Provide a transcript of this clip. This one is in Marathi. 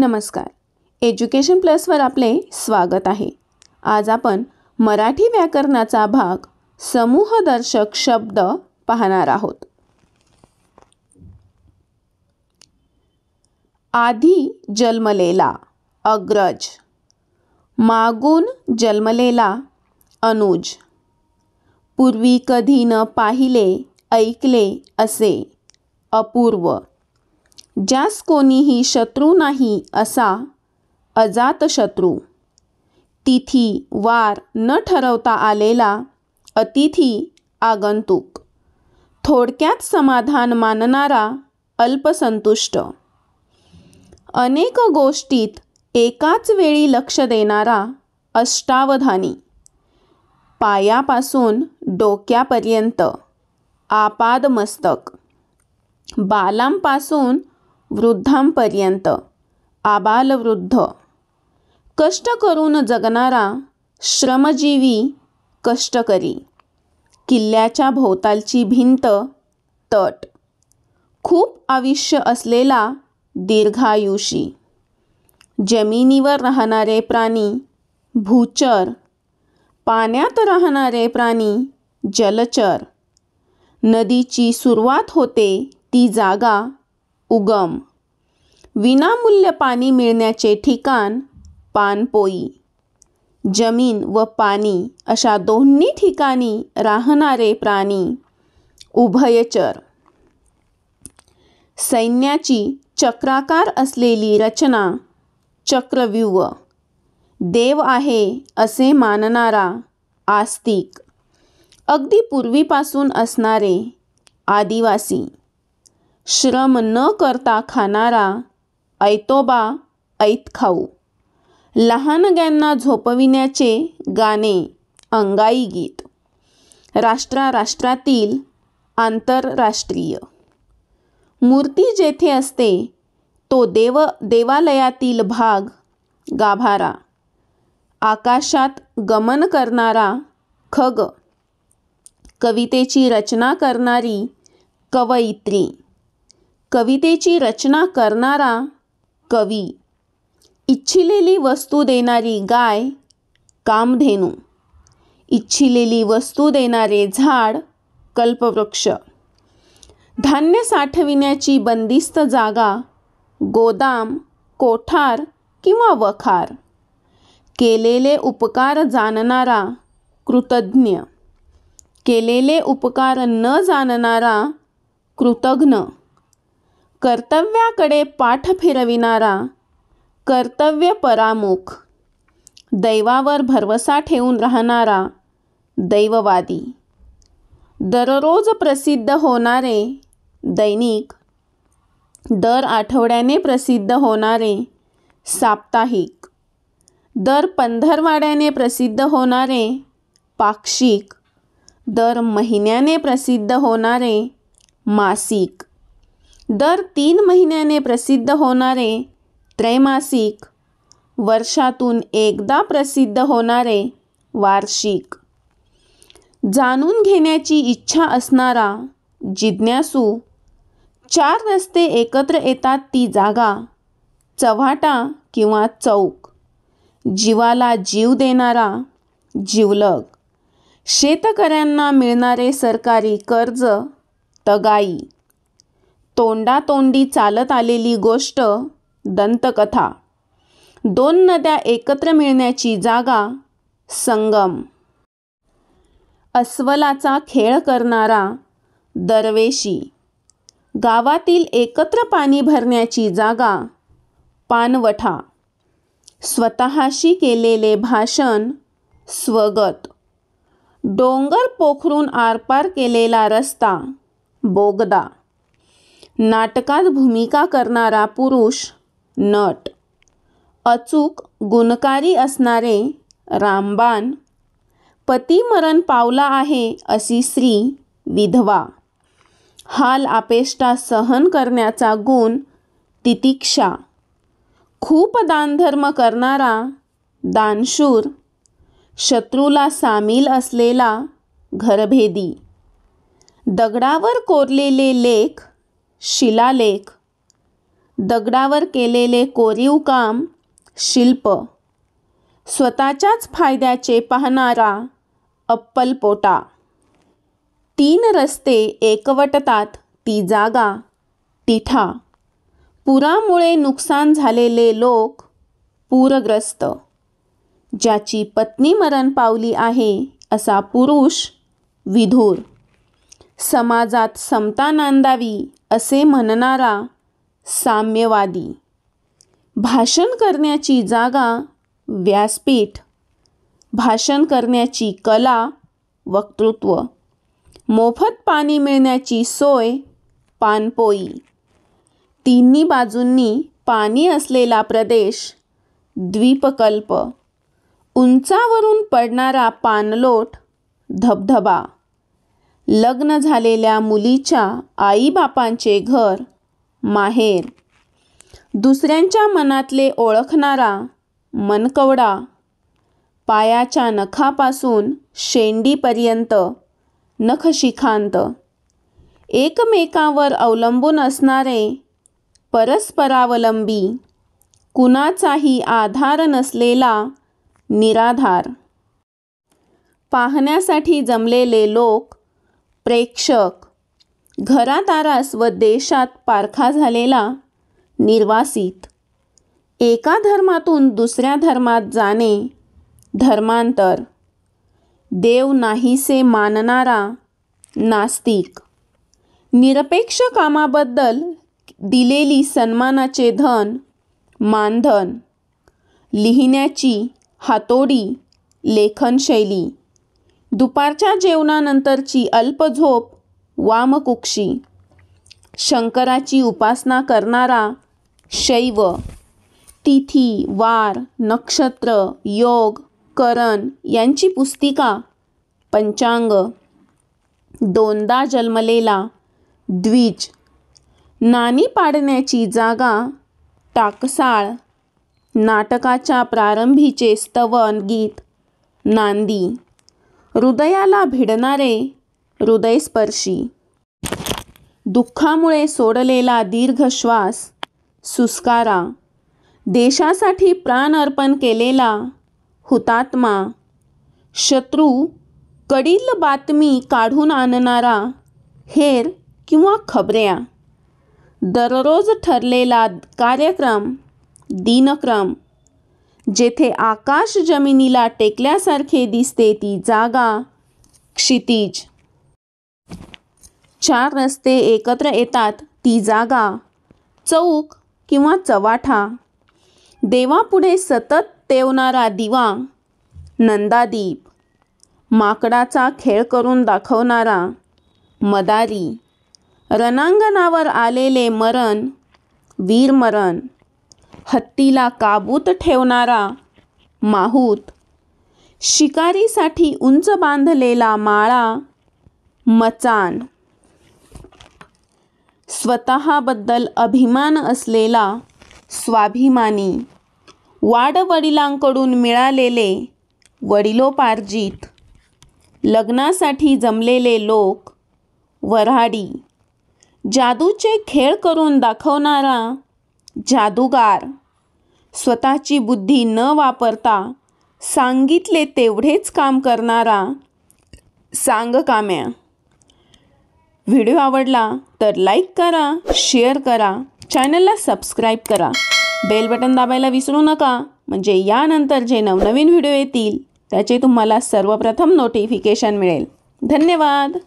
नमस्कार एज्युकेशन प्लसवर आपले स्वागत आहे आज आपण मराठी व्याकरणाचा भाग समूहदर्शक शब्द पाहणार आहोत आधी जन्मलेला अग्रज मागून जन्मलेला अनुज पूर्वी कधी न पाहिले ऐकले असे अपूर्व ज्यास कोणीही शत्रू नाही असा अजात अजातशत्रू तिथी वार न ठरवता आलेला अतिथी आगंतुक थोडक्यात समाधान मानणारा अल्पसंतुष्ट अनेक गोष्टीत एकाच वेळी लक्ष देणारा अष्टावधानी पायापासून डोक्यापर्यंत आपादमस्तक बालांपासून वृद्धांपर्यंत आबालवृद्ध कष्ट करून जगणारा श्रमजीवी कष्टकरी किल्ल्याच्या भोवतालची भिंत तट खूप आयुष्य असलेला दीर्घायुषी जमिनीवर राहणारे प्राणी भूचर पाण्यात राहणारे प्राणी जलचर नदीची सुरुवात होते ती जागा उगम विनामूल्य पाणी मिळण्याचे ठिकाण पानपोई जमीन व पाणी अशा दोन्ही ठिकाणी राहणारे प्राणी उभयचर सैन्याची चक्राकार असलेली रचना चक्रव्यूह देव आहे असे मानणारा आस्तिक अगदी पूर्वीपासून असणारे आदिवासी श्रम न करता खाणारा ऐतोबा ऐत खाऊ लहानग्यांना झोपविण्याचे गाणे अंगाई गीत राष्ट्रा राष्ट्रातील आंतरराष्ट्रीय मूर्ती जेथे असते तो देव देवालयातील भाग गाभारा आकाशात गमन करणारा खग कवितेची रचना करणारी कवयित्री कवितेची रचना करणारा कवी इच्छिलेली वस्तू देणारी गाय कामधेनू इच्छिलेली वस्तू देणारे झाड कल्पवृक्ष धान्य साठविण्याची बंदिस्त जागा गोदाम कोठार किंवा वखार केलेले उपकार जाणणारा कृतज्ञ केलेले उपकार न जाणणारा कृतघ्न कर्तव्याकडे पाठ फिरविणारा कर्तव्य परामुख दैवावर भरवसा ठेवून राहणारा दैववादी दररोज प्रसिद्ध होणारे दैनिक दर आठवड्याने प्रसिद्ध होणारे साप्ताहिक दर पंधरवाड्याने प्रसिद्ध होणारे पाक्षिक दर महिन्याने प्रसिद्ध होणारे मासिक दर तीन महिन्याने प्रसिद्ध होणारे त्रैमासिक वर्षातून एकदा प्रसिद्ध होणारे वार्षिक जाणून घेण्याची इच्छा असणारा जिज्ञासू चार रस्ते एकत्र येतात ती जागा चव्हाटा किंवा चौक जीवाला जीव देणारा जीवलग. शेतकऱ्यांना मिळणारे सरकारी कर्ज तगाई तोंडातोंडी चालत आलेली गोष्ट दंतकथा दोन नद्या एकत्र मिळण्याची जागा संगम अस्वलाचा खेळ करणारा दरवेशी गावातील एकत्र पाणी भरण्याची जागा पानवठा स्वतःशी केलेले भाषण स्वगत डोंगर पोखरून आरपार केलेला रस्ता बोगदा नाटकात भूमिका करणारा पुरुष नट अचूक गुणकारी असणारे रामबान, पती मरण पावला आहे अशी स्त्री विधवा हाल अपेष्टा सहन करण्याचा गुण तितिक्षा खूप दानधर्म करणारा दानशूर शत्रूला सामील असलेला घरभेदी दगडावर कोरलेले लेख शिलालेख दगडावर केलेले कोरीव काम शिल्प स्वतःच्याच फायद्याचे पाहणारा अप्पलपोटा तीन रस्ते एकवटतात ती जागा तिठा पुरामुळे नुकसान झालेले लोक पूरग्रस्त ज्याची पत्नी मरण पावली आहे असा पुरुष विधूर समाजात समता नांदावी असे म्हणणारा साम्यवादी भाषण करण्याची जागा व्यासपीठ भाषण करण्याची कला वक्तृत्व मोफत पाणी मिळण्याची सोय पानपोई तिन्ही बाजूंनी पाणी असलेला प्रदेश द्वीपकल्प उंचावरून पडणारा पानलोट धबधबा लग्न झालेल्या मुलीच्या आईबापांचे घर माहेर दुसऱ्यांच्या मनातले ओळखणारा मनकवडा पायाच्या नखापासून शेंडीपर्यंत नखशिखांत एकमेकावर अवलंबून असणारे परस्परावलंबी कुणाचाही आधार नसलेला निराधार पाहण्यासाठी जमलेले लोक प्रेक्षक घरातारास व देशात पारखा झालेला निर्वासित एका धर्मातून दुसऱ्या धर्मात जाणे धर्मांतर देव नाहीसे मानणारा नास्तिक निरपेक्ष कामाबद्दल दिलेली सन्मानाचे धन मानधन लिहिण्याची हातोडी लेखनशैली दुपारच्या जेवणानंतरची अल्प झोप वामकुक्षी शंकराची उपासना करणारा शैव तिथी वार नक्षत्र योग करण यांची पुस्तिका पंचांग दोनदा जन्मलेला द्विज नाणी पाडण्याची जागा टाकसाळ नाटकाच्या प्रारंभीचे स्तवन गीत नांदी हृदयाला भिडणारे हृदयस्पर्शी दुःखामुळे सोडलेला दीर्घ श्वास सुस्कारा देशासाठी प्राण अर्पण केलेला हुतात्मा शत्रू कडील बातमी काढून आणणारा हेर किंवा खबऱ्या दररोज ठरलेला कार्यक्रम दिनक्रम जेथे आकाश जमिनीला टेकल्यासारखे दिसते ती जागा क्षितिज चार रस्ते एकत्र येतात ती जागा चौक किंवा चवाठा देवापुढे सतत तेवणारा दिवा नंदादीप माकडाचा खेळ करून दाखवणारा मदारी रणांगणावर आलेले मरण वीरमरण हत्तीला काबूत ठेवणारा माहूत शिकारीसाठी उंच बांधलेला माळा मचान स्वतःबद्दल अभिमान असलेला स्वाभिमानी वाडवडिलांकडून मिळालेले वडिलोपार्जित लग्नासाठी जमलेले लोक वराडी, जादूचे खेळ करून दाखवणारा जादूगार स्वतःची बुद्धी न वापरता सांगितले तेवढेच काम करणारा सांगकाम्या व्हिडिओ आवडला तर लाईक करा शेअर करा चॅनलला सबस्क्राईब करा बेल बटन दाबायला विसरू नका म्हणजे यानंतर जे नवनवीन व्हिडिओ येतील त्याचे तुम्हाला सर्वप्रथम नोटिफिकेशन मिळेल धन्यवाद